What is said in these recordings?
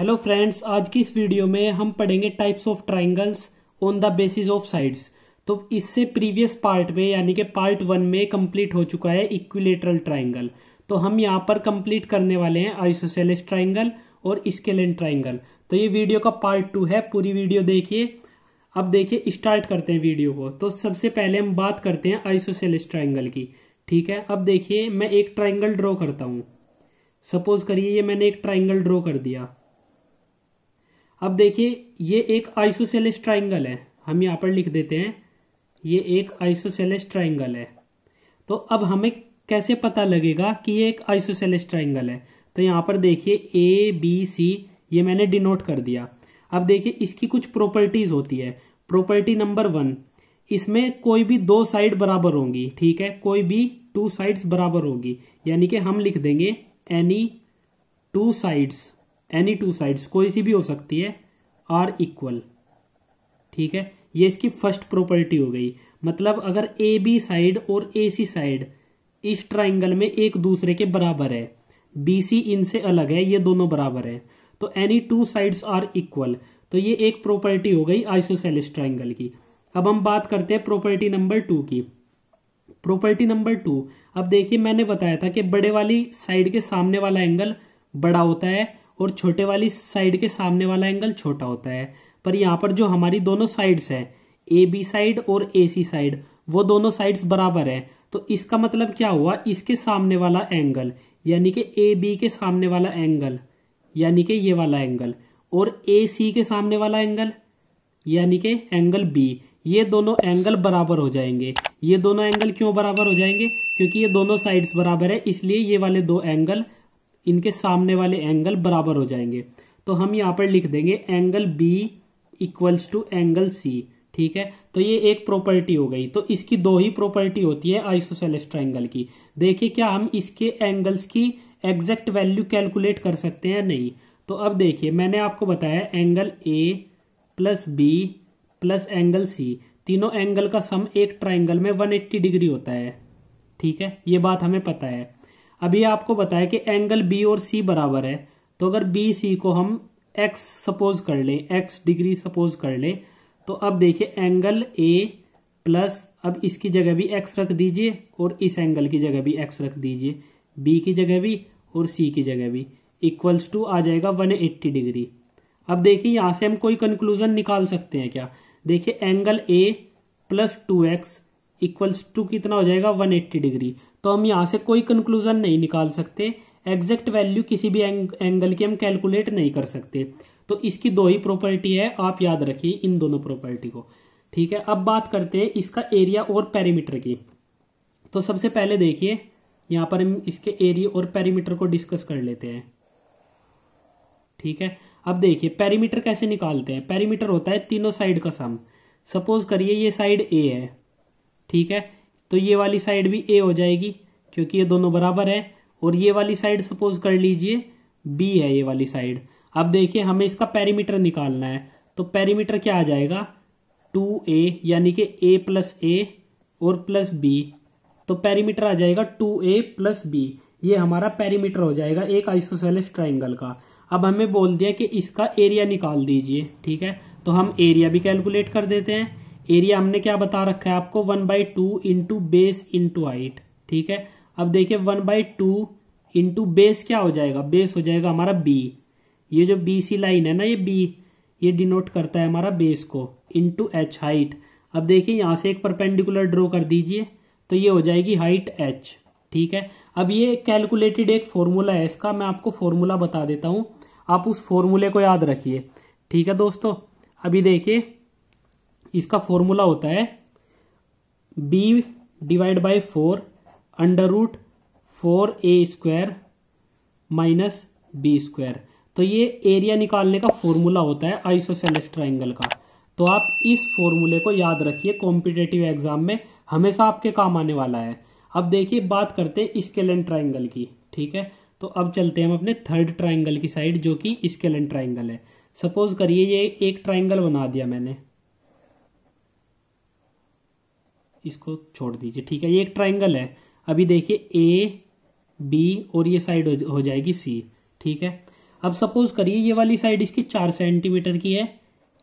hello friends आज की इस वीडियो में हम पढ़ेंगे types of triangles on the basis of sides तो इससे प्रीवियस पार्ट में यानी कि पार्ट वन में कंप्लीट हो चुका है इक्विलेटरल ट्राइंगल तो हम यहाँ पर कंप्लीट करने वाले हैं आइसोसेलिस ट्राइंगल और स्केलेन ट्राइंगल तो ये वीडियो का पार्ट टू है पूरी वीडियो देखिए अब देखिए स्टार्ट करते हैं वीडियो को तो सबसे पहले हम बात करते हैं आइसोसेलिस ट्राइंगल की ठीक है अब देखिए मैं एक ट्राइंगल ड्रॉ करता हूँ सपोज करिए ये मैंने एक ट्राइंगल ड्रॉ कर दिया अब देखिए ये एक आइसोसेलेस ट्राइंगल है हम यहाँ पर लिख देते हैं ये एक आइसोसेलेस ट्राइंगल है तो अब हमें कैसे पता लगेगा कि ये एक आइसोसेलेस ट्राइंगल है तो यहाँ पर देखिए ए बी सी ये मैंने डिनोट कर दिया अब देखिए इसकी कुछ प्रॉपर्टीज होती है प्रॉपर्टी नंबर वन इसमें कोई भी दो साइड बराबर होंगी ठीक है कोई भी टू साइड्स बराबर होगी यानी कि हम लिख देंगे any two sides any two sides कोई सी भी हो सकती है आर इक्वल ठीक है ये इसकी फर्स्ट प्रॉपर्टी हो गई मतलब अगर ए बी साइड और ए सी साइड इस ट्राइंगल में एक दूसरे के बराबर है बी सी इनसे अलग है ये दोनों बराबर है तो any two sides are equal तो ये एक प्रॉपर्टी हो गई आइसोसेलिस ट्राइंगल की अब हम बात करते हैं प्रॉपर्टी नंबर टू की प्रॉपर्टी नंबर टू अब देखिए मैंने बताया था कि बड़े वाली साइड के सामने वाला एंगल बड़ा होता है और छोटे वाली साइड के सामने वाला एंगल छोटा होता है पर यहाँ पर जो हमारी दोनों साइड्स है ए बी साइड और ए सी साइड वो दोनों साइड्स बराबर है तो इसका मतलब क्या हुआ इसके सामने वाला एंगल यानी कि ए बी के सामने वाला एंगल यानी कि ये वाला एंगल और ए सी के सामने वाला एंगल यानी कि एंगल बी ये दोनों एंगल बराबर हो जाएंगे ये दोनों एंगल क्यों बराबर हो जाएंगे क्योंकि ये दोनों साइड्स बराबर है इसलिए ये वाले दो एंगल इनके सामने वाले एंगल बराबर हो जाएंगे तो हम यहां पर लिख देंगे angle B equals to angle C ठीक है तो ये एक प्रॉपर्टी हो गई तो इसकी दो ही प्रॉपर्टी होती है आइसोसेलेस ट्राइंगल की देखिए क्या हम इसके एंगल्स की एग्जैक्ट वैल्यू कैलकुलेट कर सकते हैं नहीं तो अब देखिए मैंने आपको बताया angle A plus B plus angle C तीनों एंगल का सम एक ट्राइंगल में 180 डिग्री होता है ठीक है ये बात हमें पता है अभी आपको बताया कि एंगल बी और सी बराबर है तो अगर बी सी को हम एक्स सपोज कर लें एक्स डिग्री सपोज कर लें तो अब देखिए एंगल ए प्लस अब इसकी जगह भी एक्स रख दीजिए और इस एंगल की जगह भी एक्स रख दीजिए बी की जगह भी और सी की जगह भी इक्वल्स टू आ जाएगा वन एट्टी डिग्री अब देखिए यहां से हम कोई कंक्लूजन निकाल सकते हैं क्या देखिए angle A plus two X equals to कितना हो जाएगा 180 डिग्री तो हम यहां से कोई कंक्लूजन नहीं निकाल सकते एग्जैक्ट वैल्यू किसी भी एंग, एंगल की हम कैलकुलेट नहीं कर सकते तो इसकी दो ही प्रॉपर्टी है आप याद रखिए इन दोनों प्रॉपर्टी को ठीक है अब बात करते हैं इसका एरिया और पैरीमीटर की तो सबसे पहले देखिए यहां पर हम इसके एरिया और पैरीमीटर को डिस्कस कर लेते हैं ठीक है अब देखिए पैरीमीटर कैसे निकालते हैं पैरीमीटर होता है तीनों साइड का सम सपोज करिए ये साइड ए है ठीक है तो ये वाली साइड भी ए हो जाएगी क्योंकि ये दोनों बराबर है और ये वाली साइड सपोज कर लीजिए बी है ये वाली साइड अब देखिए हमें इसका पेरीमीटर निकालना है तो पेरीमीटर क्या आ जाएगा टू ए यानी कि ए प्लस ए और प्लस बी तो पैरीमीटर आ जाएगा टू ए प्लस बी ये हमारा पेरीमीटर हो जाएगा एक आइसोसेलिस ट्राइंगल का अब हमें बोल दिया कि इसका एरिया निकाल दीजिए ठीक है तो हम एरिया भी कैलकुलेट कर देते हैं एरिया हमने क्या बता रखा है आपको one by two into base into height ठीक है अब देखिए one by two into base क्या हो जाएगा बेस हो जाएगा हमारा बी ये जो बी सी लाइन है ना ये बी ये डिनोट करता है हमारा बेस को इंटू एच हाइट अब देखिए यहां से एक परपेंडिकुलर ड्रॉ कर दीजिए तो ये हो जाएगी हाइट एच ठीक है अब ये कैलकुलेटेड एक फॉर्मूला है इसका मैं आपको फॉर्मूला बता देता हूं आप उस फॉर्मूले को याद रखिए ठीक है दोस्तों अभी देखिए इसका फॉर्मूला होता है B divide by four under root four A square minus B square तो ये एरिया निकालने का फॉर्मूला होता है आइसोसेलेस ट्राइंगल का तो आप इस फॉर्मूले को याद रखिए कॉम्पिटेटिव एग्जाम में हमेशा आपके काम आने वाला है अब देखिए बात करते हैं स्केलन ट्राइंगल की ठीक है तो अब चलते हैं हम अपने थर्ड ट्राइंगल की साइड जो कि स्केलन ट्राइंगल है सपोज करिए ये एक ट्राइंगल बना दिया मैंने इसको छोड़ दीजिए ठीक है ये एक ट्राइंगल है अभी देखिए ए बी और ये साइड हो जाएगी सी ठीक है अब सपोज करिए ये वाली साइड इसकी चार सेंटीमीटर की है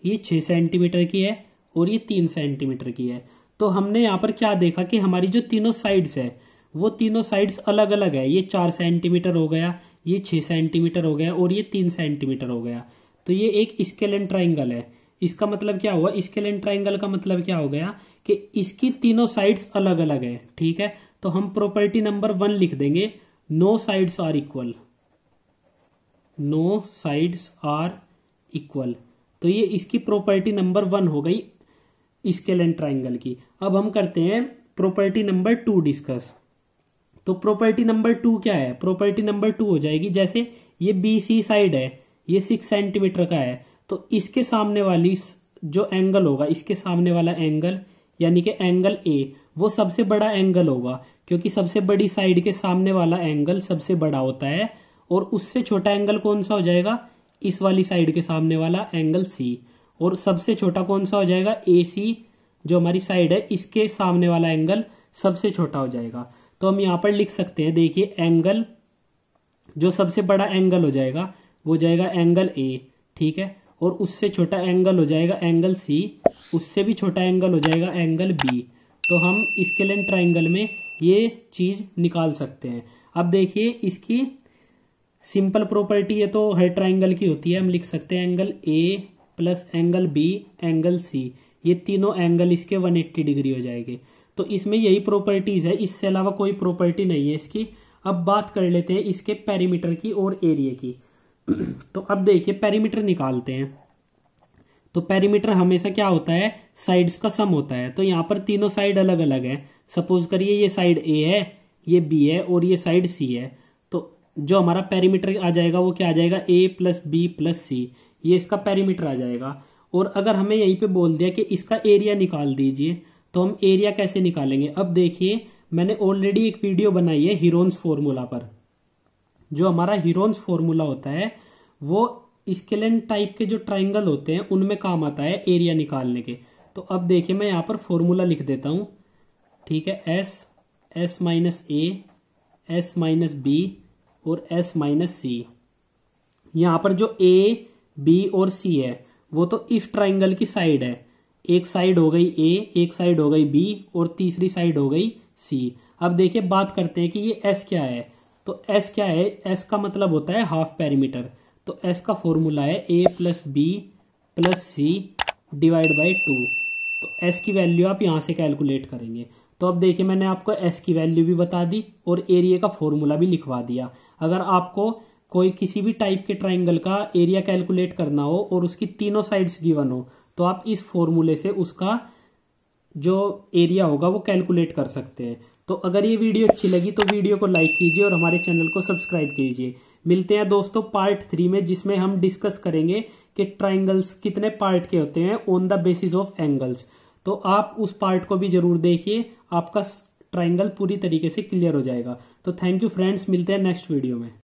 ये छह सेंटीमीटर की है और ये तीन सेंटीमीटर की है तो हमने यहाँ पर क्या देखा कि हमारी जो तीनों साइड्स है वो तीनों साइड्स अलग अलग है ये चार सेंटीमीटर हो गया ये छह सेंटीमीटर हो गया और ये तीन सेंटीमीटर हो गया तो ये एक स्केलन ट्राइंगल है इसका मतलब क्या हुआ स्केलेन ट्राइंगल का मतलब क्या हो गया कि इसकी तीनों साइड्स अलग अलग है ठीक है तो हम प्रॉपर्टी नंबर वन लिख देंगे no sides are equal no sides are equal तो ये इसकी प्रॉपर्टी नंबर वन हो गई स्केलेन ट्राइंगल की अब हम करते हैं प्रॉपर्टी नंबर टू डिस्कस तो प्रॉपर्टी नंबर टू क्या है प्रॉपर्टी नंबर टू हो जाएगी जैसे ये बी सी साइड है ये सिक्स सेंटीमीटर का है तो इसके सामने वाली जो एंगल होगा इसके सामने वाला एंगल यानी कि एंगल ए वो सबसे बड़ा एंगल होगा क्योंकि सबसे बड़ी साइड के सामने वाला एंगल सबसे बड़ा होता है और उससे छोटा एंगल कौन सा हो जाएगा इस वाली साइड के सामने वाला एंगल सी और सबसे छोटा कौन सा हो जाएगा ए सी जो हमारी साइड है इसके सामने वाला एंगल सबसे छोटा हो जाएगा तो हम यहां पर लिख सकते हैं देखिए एंगल जो सबसे बड़ा एंगल हो जाएगा वो जाएगा एंगल ए ठीक है और उससे छोटा एंगल हो जाएगा एंगल सी उससे भी छोटा एंगल हो जाएगा एंगल बी तो हम लिए ट्राइंगल में ये चीज़ निकाल सकते हैं अब देखिए इसकी सिंपल प्रॉपर्टी ये तो हर ट्राइंगल की होती है हम लिख सकते हैं angle A plus angle B angle C ये तीनों एंगल इसके 180 डिग्री हो जाएंगे तो इसमें यही प्रॉपर्टीज़ है इससे अलावा कोई प्रॉपर्टी नहीं है इसकी अब बात कर लेते हैं इसके पेरीमीटर की और एरिया की तो अब देखिए पेरीमीटर निकालते हैं तो पेरीमीटर हमेशा क्या होता है साइड्स का सम होता है तो यहां पर तीनों साइड अलग अलग है सपोज करिए ये साइड ए है ये बी है और ये साइड सी है तो जो हमारा पेरीमीटर आ जाएगा वो क्या आ जाएगा A plus B plus C ये इसका पेरीमीटर आ जाएगा और अगर हमें यहीं पे बोल दिया कि इसका एरिया निकाल दीजिए तो हम एरिया कैसे निकालेंगे अब देखिए मैंने ऑलरेडी एक वीडियो बनाई है हीरोन्स फॉर्मूला पर जो हमारा हीरोन्स फॉर्मूला होता है वो स्केलेन टाइप के जो ट्राइंगल होते हैं उनमें काम आता है एरिया निकालने के तो अब देखिए मैं यहाँ पर फॉर्मूला लिख देता हूँ ठीक है S S minus A S minus B और एस माइनस सी यहाँ पर जो ए बी और सी है वो तो इस ट्राइंगल की साइड है एक साइड हो गई ए एक साइड हो गई बी और तीसरी साइड हो गई सी अब देखिए बात करते हैं कि ये एस क्या है तो एस क्या है एस का मतलब होता है हाफ पैरीमीटर तो एस का फॉर्मूला है A plus B plus C divide by two तो एस की वैल्यू आप यहाँ से कैलकुलेट करेंगे तो अब देखिए मैंने आपको एस की वैल्यू भी बता दी और एरिया का फॉर्मूला भी लिखवा दिया अगर आपको कोई किसी भी टाइप के ट्राइंगल का एरिया कैलकुलेट करना हो और उसकी तीनों साइड्स गिवन हो तो आप इस फॉर्मूले से उसका जो एरिया होगा वो कैलकुलेट कर सकते हैं तो अगर ये वीडियो अच्छी लगी तो वीडियो को लाइक कीजिए और हमारे चैनल को सब्सक्राइब कीजिए मिलते हैं दोस्तों पार्ट थ्री में जिसमें हम डिस्कस करेंगे कि ट्राइंगल्स कितने पार्ट के होते हैं on the basis of angles तो आप उस पार्ट को भी जरूर देखिए आपका ट्राइंगल पूरी तरीके से क्लियर हो जाएगा तो थैंक यू फ्रेंड्स मिलते हैं नेक्स्ट वीडियो में